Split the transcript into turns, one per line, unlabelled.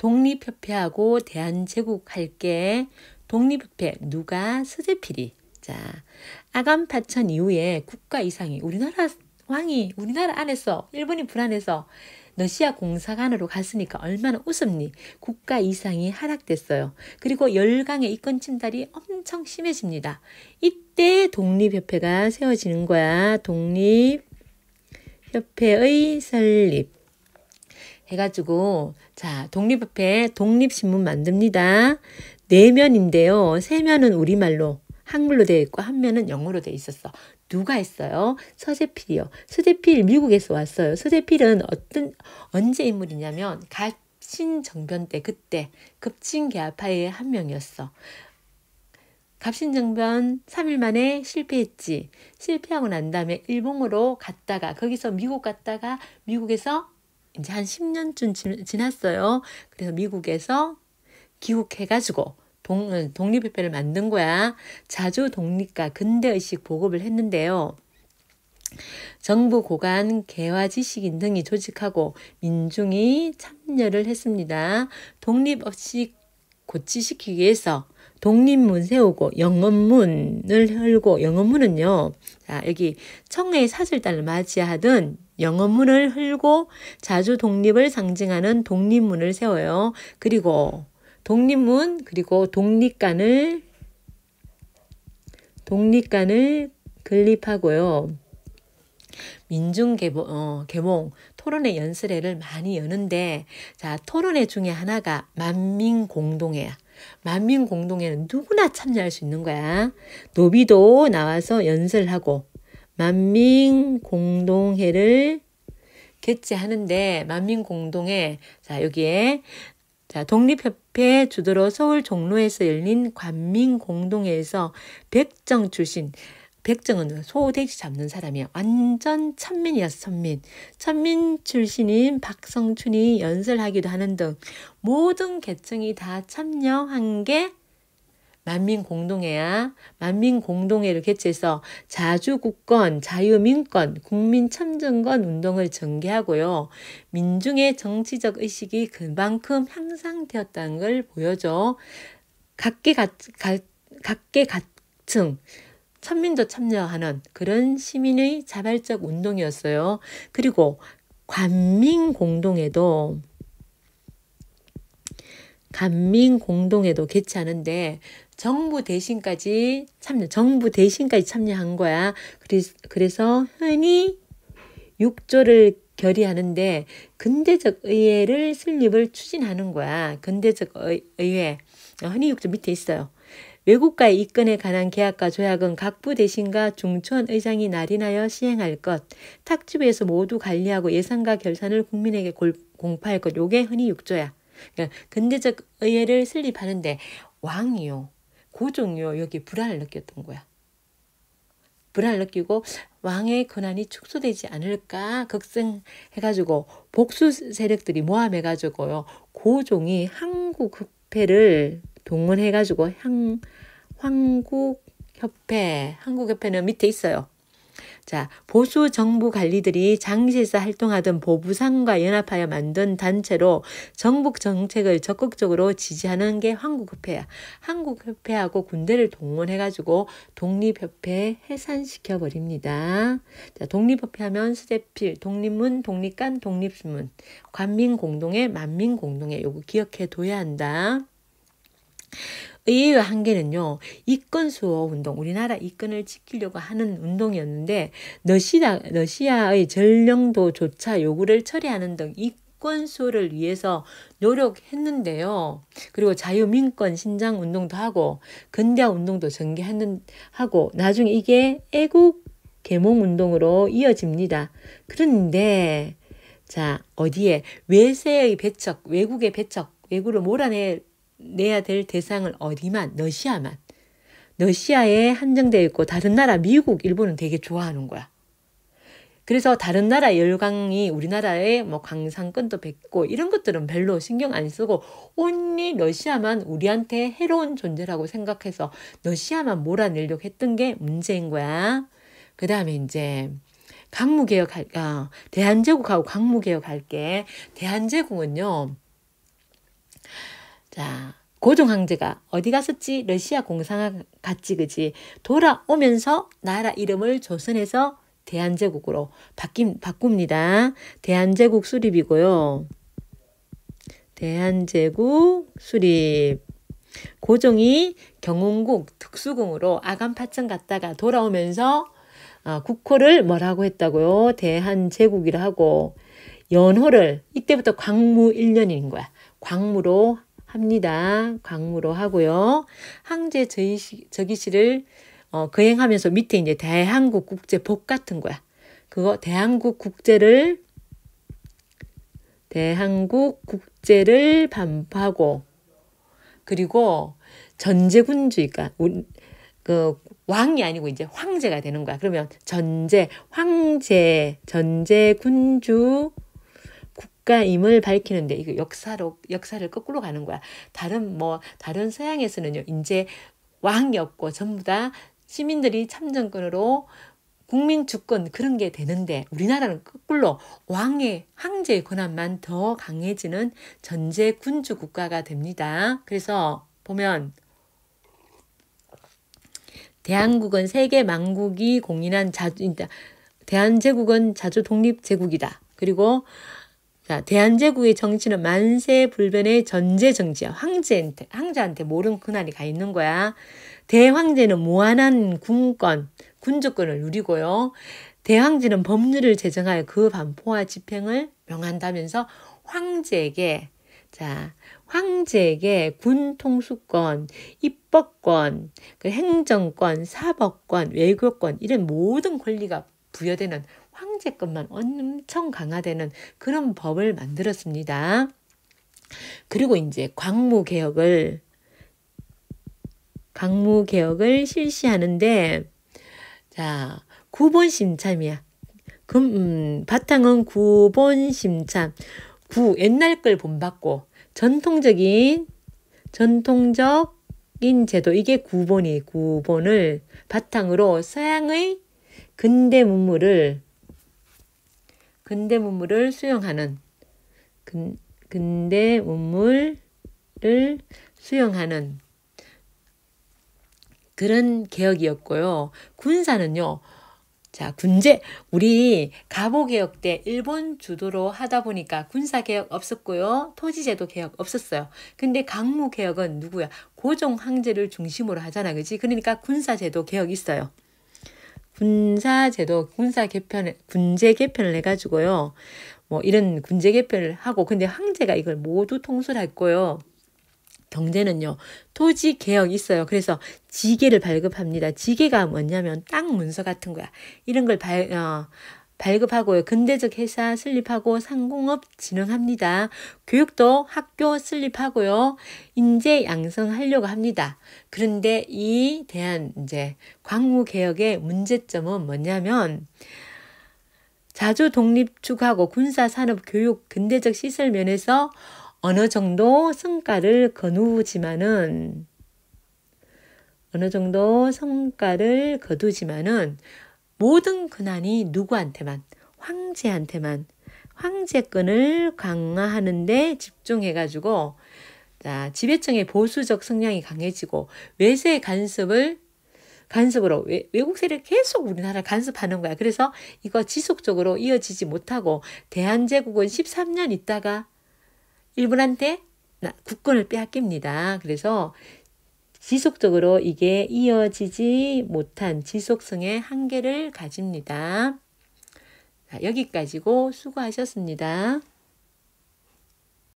독립협회하고 대한제국할게 독립협회 누가 스제필이 자 아간파천 이후에 국가 이상이 우리나라 왕이 우리나라 안에서 일본이 불안해서 러시아 공사관으로 갔으니까 얼마나 웃음니 국가 이상이 하락됐어요. 그리고 열강의 이권 침달이 엄청 심해집니다. 이때 독립협회가 세워지는 거야. 독립협회의 설립. 해가지고 자독립협회 독립신문 만듭니다. 네 면인데요. 세 면은 우리말로 한글로 되어 있고 한 면은 영어로 되어 있었어. 누가 했어요? 서재필이요. 서재필 미국에서 왔어요. 서재필은 어떤 언제 인물이냐면 갑신정변 때 그때 급진개화파의 한 명이었어. 갑신정변 3일 만에 실패했지. 실패하고 난 다음에 일본으로 갔다가 거기서 미국 갔다가 미국에서 이제 한 10년쯤 지났어요. 그래서 미국에서 귀국해가지고 동, 독립협회를 만든 거야. 자주 독립과 근대의식 보급을 했는데요. 정부 고관, 개화 지식인 등이 조직하고 민중이 참여를 했습니다. 독립 없이 고치시키기 위해서 독립문 세우고 영업문을 열고 영업문은요. 자, 여기 청의 사절단을 맞이하던 영어문을 흘고 자주 독립을 상징하는 독립문을 세워요. 그리고 독립문 그리고 독립간을 독립간을 건립하고요. 민중 개봉, 어, 개몽, 토론회 연설회를 많이 여는데, 자, 토론회 중에 하나가 만민 공동회야. 만민 공동회는 누구나 참여할 수 있는 거야. 노비도 나와서 연설하고, 만민 공동회를 개최하는데 만민 공동회 자 여기에 자 독립협회 주도로 서울 종로에서 열린 관민 공동회에서 백정 출신 백정은 소돼지 잡는 사람이야. 완전 천민이었어, 천민. 천민 출신인 박성춘이 연설하기도 하는 등 모든 계층이 다 참여한 게 만민 공동회야 만민 공동회를 개최해서 자주국권, 자유민권, 국민참정권 운동을 전개하고요. 민중의 정치적 의식이 그만큼 향상되었다는 걸 보여줘. 각계 각, 각, 계 각층, 천민도 참여하는 그런 시민의 자발적 운동이었어요. 그리고 관민공동회도 감민 공동회도 개최하는데 정부 대신까지 참여, 정부 대신까지 참여한 거야. 그래서, 흔히 6조를 결의하는데 근대적 의회를 설립을 추진하는 거야. 근대적 의회. 흔히 6조 밑에 있어요. 외국과의 이권에 관한 계약과 조약은 각부 대신과 중천 의장이 날인하여 시행할 것, 탁지부에서 모두 관리하고 예산과 결산을 국민에게 공파할 것, 요게 흔히 6조야. 그러니까 근대적 의회를 설립하는데 왕이요, 고종이요, 여기 불안을 느꼈던 거야. 불안을 느끼고 왕의 권한이 축소되지 않을까 극성해가지고 복수 세력들이 모함해가지고요. 고종이 한국 협회를 동원해가지고 향, 황국 협회, 한국 협회는 밑에 있어요. 자, 보수 정부 관리들이 장시에서 활동하던 보부상과 연합하여 만든 단체로 정부 정책을 적극적으로 지지하는 게 한국협회야. 한국협회하고 군대를 동원해가지고 독립협회 해산시켜 버립니다. 자, 독립협회 하면 스대필, 독립문, 독립관, 독립신문, 관민공동회, 만민공동회 요거 기억해 둬야 한다. 의외의 한계는요. 이권 수호 운동, 우리나라 이권을 지키려고 하는 운동이었는데 러시아, 러시아의 전령도조차 요구를 처리하는 등 이권 수호를 위해서 노력했는데요. 그리고 자유민권 신장 운동도 하고 근대 화 운동도 전개하는 하고 나중에 이게 애국 계몽 운동으로 이어집니다. 그런데 자 어디에 외세의 배척, 외국의 배척, 외국을 몰아내 내야 될 대상을 어디만 러시아만 러시아에 한정되어 있고 다른 나라 미국 일본은 되게 좋아하는 거야. 그래서 다른 나라 열강이 우리나라의 뭐 강상권도 뱉고 이런 것들은 별로 신경 안 쓰고 온리 러시아만 우리한테 해로운 존재라고 생각해서 러시아만 몰아내려고 했던 게 문제인 거야. 그 다음에 이제 강무개혁 할, 까 아, 대한제국하고 강무개혁 할게. 대한제국은요, 자, 고종 황제가 어디 갔었지? 러시아 공산화 갔지, 그지? 돌아오면서 나라 이름을 조선에서 대한제국으로 바뀜, 바꿉니다. 대한제국 수립이고요. 대한제국 수립. 고종이 경운국 특수궁으로 아간파천 갔다가 돌아오면서 아, 국호를 뭐라고 했다고요? 대한제국이라 고 연호를 이때부터 광무 1년인 거야. 광무로 합니다. 광무로 하고요. 항제 적이시를 어, 거행하면서 밑에 이제 대한국 국제 복 같은 거야. 그거 대한국 국제를 대한국 국제를 반포하고 그리고 전제군주의가 그러니까 그 왕이 아니고 이제 황제가 되는 거야. 그러면 전제, 황제, 전제군주 국가임을 밝히는데 이거 역사로 역사를 거꾸로 가는 거야. 다른 뭐 다른 서양에서는요. 이제 왕이 없고 전부 다 시민들이 참정권으로 국민 주권 그런 게 되는데 우리나라는 거꾸로 왕의 황제의 권한만 더 강해지는 전제 군주 국가가 됩니다. 그래서 보면 대한국은 세계 망국이 공인한 자주 대한제국은 자주 독립 제국이다. 그리고 자, 대한제국의 정치는 만세 불변의 전제 정치야. 황제한테, 황제한테 모른 그날이 가 있는 거야. 대황제는 무한한 군권, 군주권을 누리고요. 대황제는 법률을 제정하여 그 반포와 집행을 명한다면서 황제에게 자, 황제에게 군 통수권, 입법권, 그 행정권, 사법권, 외교권 이런 모든 권리가 부여되는 황제권만 엄청 강화되는 그런 법을 만들었습니다. 그리고 이제 광무 개혁을 광무 개혁을 실시하는데 자, 구본 심참이야. 금 음, 바탕은 구본 심참. 구 옛날 걸 본받고 전통적인 전통적인 제도 이게 구본이 구본을 바탕으로 서양의 근대 문물을 근대 문물을 수용하는 근, 근대 문물을 수용하는 그런 개혁이었고요. 군사는요. 자, 군제. 우리 가보개혁 때 일본 주도로 하다 보니까 군사개혁 없었고요. 토지제도 개혁 없었어요. 근데 강무개혁은 누구야? 고종 황제를 중심으로 하잖아. 그지? 그러니까 군사제도 개혁 있어요. 군사제도, 군사 개편을, 군제 개편을 해가지고요. 뭐 이런 군제 개편을 하고, 근데 황제가 이걸 모두 통솔했고요. 경제는요, 토지 개혁 이 있어요. 그래서 지계를 발급합니다. 지계가 뭐냐면 땅 문서 같은 거야. 이런 걸 발, 어, 발급하고요. 근대적 회사 설립하고 상공업 진흥합니다. 교육도 학교 설립하고요. 인재 양성하려고 합니다. 그런데 이 대한 이제 광무 개혁의 문제점은 뭐냐면 자주 독립 축하고 군사 산업 교육 근대적 시설 면에서 어느 정도 성과를 거두지만은 어느 정도 성과를 거두지만은 모든 근한이 누구한테만 황제한테만 황제권을 강화하는데 집중해가지고 자, 지배층의 보수적 성향이 강해지고 외세 간섭을 간섭으로 외, 외국 세력 계속 우리나라 간섭하는 거야. 그래서 이거 지속적으로 이어지지 못하고 대한제국은 13년 있다가 일본한테 국권을 빼앗깁니다. 그래서 지속적으로 이게 이어지지 못한 지속성의 한계를 가집니다. 자, 여기까지고 수고하셨습니다.